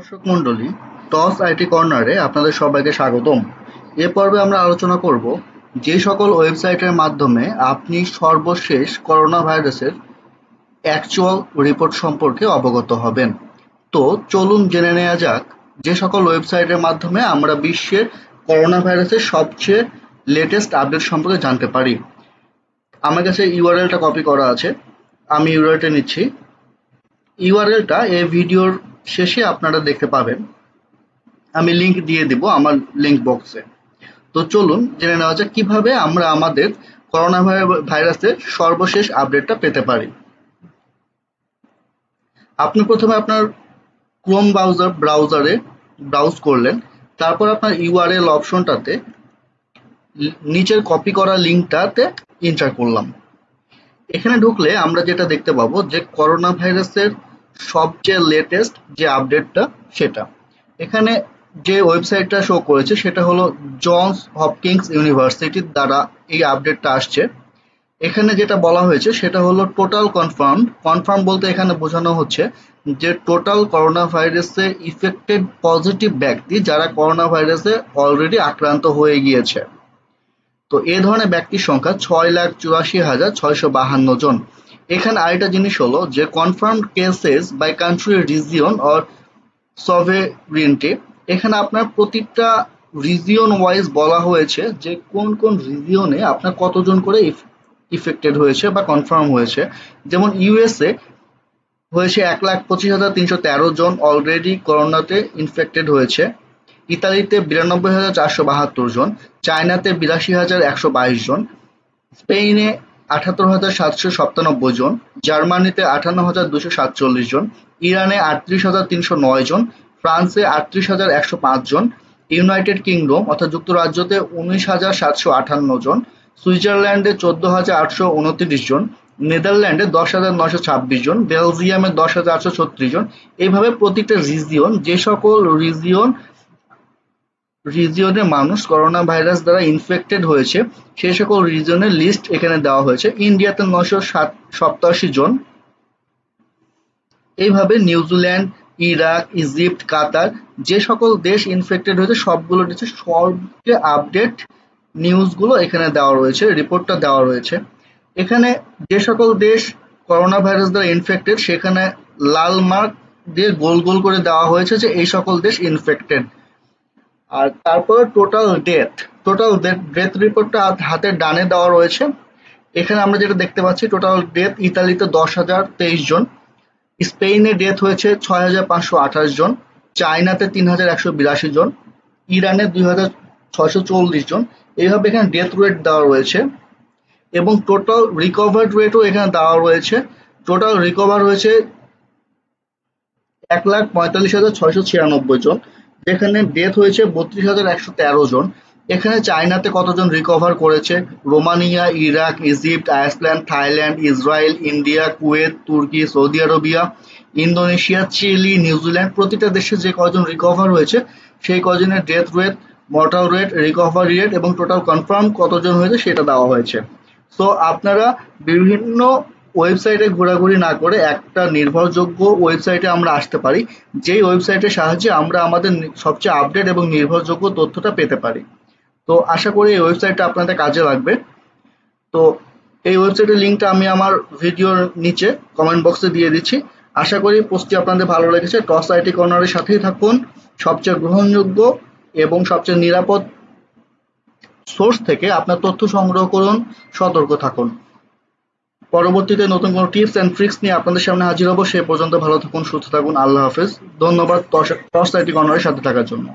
দর্শক মন্ডলী toss IT কর্নারে আপনাদের সবাইকে স্বাগতম এ পর্বে আমরা আলোচনা করব যে সকল ওয়েবসাইটের মাধ্যমে আপনি সর্বশেষ করোনা ভাইরাসের অ্যাকচুয়াল রিপোর্ট সম্পর্কে অবগত হবেন তো চলুন জেনে নেওয়া যাক যে সকল ওয়েবসাইটের মাধ্যমে আমরা বিশ্বের করোনা ভাইরাসের সবচেয়ে লেটেস্ট আপডেট সম্পর্কে জানতে পারি আমার কাছে ইউআরএলটা কপি করা আছে আমি ইউআরএলটা নিচ্ছি ইউআরএলটা এই ভিডিওর শেষে আপনারা দেখতে পাবেন আমি লিংক দিয়ে দিব আমার লিংক বক্সে তো চলুন জেনে নেওয়া যাক কিভাবে আমরা আমাদের করোনা ভাইরাসের সর্বশেষ আপডেটটা পেতে পারি আপনি প্রথমে আপনার ক্রোম ব্রাউজার ব্রাউজারে ব্রাউজ করলেন তারপর আপনার ইউআরএল অপশনটাতে নিচের কপি করা লিঙ্কটাতে এন্টার করলাম এখানে ঢুকলে আমরা যেটা দেখতে পাবো যে করোনা ভাইরাসের সবচেয়ে লেটেস্ট যে আপডেটটা সেটা এখানে যে ওয়েবসাইটটা শো করেছে সেটা হলো জনস হপকিংস ইউনিভার্সিটির দ্বারা এই আপডেটটা আসছে এখানে যেটা বলা হয়েছে সেটা হলো টোটাল কনফার্ম কনফার্ম বলতে এখানে বোঝানো হচ্ছে যে টোটাল করোনা ভাইরাসে ইফেক্টেড পজিটিভ ব্যক্তি যারা করোনা ভাইরাসে অলরেডি আক্রান্ত হয়ে গিয়েছে তো এ ধরনের ব্যক্তির সংখ্যা ছয় লাখ চুরাশি হাজার ছয়শো বাহান্ন জন এখানে আরেকটা জিনিস হলো যে confirm cases by country region or sovereignty এখানে আপনার প্রতিটা রিজিয়ন ওয়াইজ বলা হয়েছে যে কোন কোন রিজিয়নে আপনার কতজন করে ইফেক্টেড হয়েছে বা কনফার্ম হয়েছে যেমন ইউএসএ হয়েছে এক লাখ পঁচিশ হাজার তিনশো তেরো জন অলরেডি করোনাতে ইনফেক্টেড হয়েছে ইতালিতে বিরানব্বই হাজার চারশো বাহাত্তর জন চায়নাতে বিরাশি হাজার একশো বাইশ জন স্পেনে আটাত্তর হাজার সাতশো সাতানব্বই জন জার্মানিতে আটান্ন হাজার দুশো সাতচল্লিশ জন ইরানে আটত্রিশ হাজার তিনশো নয় জন ফ্রান্সে আটত্রিশ হাজার একশো পাঁচ জন ইউনাইটেড কিংডম অর্থাৎ যুক্তরাজ্যতে উনিশ হাজার সাতশো আটান্ন জন সুইজারল্যান্ডে চোদ্দ হাজার আটশো উনত্রিশ জন নেদারল্যান্ডে দশ হাজার নশো ছাব্বিশ জন বেলজিয়ামে দশ হাজার আটশো ছত্রিশ জন এইভাবে প্রতিটা রিজিয়ন যে সকল রিজিয়ন রিজিয়নে মানুষ করোনা ভাইরাস দ্বারা ইনফেক্টেড হয়েছে সেই সকল রিজিয়নের লিস্ট এখানে দেওয়া হয়েছে ইন্ডিয়াতে নশো সাত সপ্তাশি জন এইভাবে নিউজিল্যান্ড ইরাক ইজিপ্ট কাতার যে সকল দেশ ইনফেক্টেড হয়েছে সবগুলো নিচে সবকে আপডেট নিউজগুলো এখানে দেওয়া রয়েছে রিপোর্টটা দেওয়া রয়েছে এখানে যে সকল দেশ করোনা ভাইরাস দ্বারা ইনফেক্টেড সেখানে লাল মার্ক দিয়ে গোল গোল করে দেওয়া হয়েছে যে এই সকল দেশ ইনফেক্টেড আর তারপর total death total death death রিপোর্টটা হাতের ডানে দেওয়া রয়েছে এখানে আমরা যেটা দেখতে পাচ্ছি টোটাল ডেথ ইতালিতে দশ হাজার তেইশ জন স্পেনে ডেথ হয়েছে ছয় হাজার পাঁচশো আঠাশ জন চায়নাতে তিন হাজার একশো বিরাশি জন ইরানে দুই হাজার ছয়শো চল্লিশ জন এইভাবে এখানে ডেথ রেট দেওয়া রয়েছে এবং টোটাল রিকভার্ড রেটও এখানে দেওয়া রয়েছে টোটাল রিকভার হয়েছে এক লাখ পঁয়তাল্লিশ হাজার ছয়শো ছিয়ানব্বই জন এখানে ডেথ হয়েছে বত্রিশ হাজার একশো তেরো জন এখানে চায়নাতে কতজন রিকভার করেছে Romania Iraq Egypt Iceland Thailand Israel India Kuwait তুর্কি Saudi Arabia Indonesia Chile New Zealand প্রতিটা দেশে যে কজন রিকভার হয়েছে সেই কজনের death rate mortal rate recovery rate এবং টোটাল কনফার্ম কতজন হয়েছে সেটা দেওয়া হয়েছে সো আপনারা বিভিন্ন ওয়েবসাইটে ঘোরাঘুরি না করে একটা নির্ভরযোগ্য ওয়েবসাইটে আমরা আসতে পারি যেই ওয়েবসাইটের সাহায্যে আমরা আমাদের সবচেয়ে আপডেট এবং নির্ভরযোগ্য তথ্যটা পেতে পারি তো আশা করি এই ওয়েবসাইটটা আপনাদের কাজে লাগবে তো এই ওয়েবসাইটের লিঙ্কটা আমি আমার ভিডিওর নিচে কমেন্ট বক্সে দিয়ে দিচ্ছি আশা করি পোস্টটি আপনাদের ভালো লেগেছে টস আইটি কর্নারের সাথেই থাকুন সবচেয়ে গ্রহণযোগ্য এবং সবচেয়ে নিরাপদ সোর্স থেকে আপনার তথ্য সংগ্রহ করুন সতর্ক থাকুন পরবর্তীতে নতুন কোনো টিপস এন্ড ট্রিক্স নিয়ে আপনাদের সামনে হাজির হব সে পর্যন্ত ভালো থাকুন সুস্থ থাকুন আল্লাহ হাফেজ ধন্যবাদ টস আইটি কর্নারের সাথে থাকার জন্য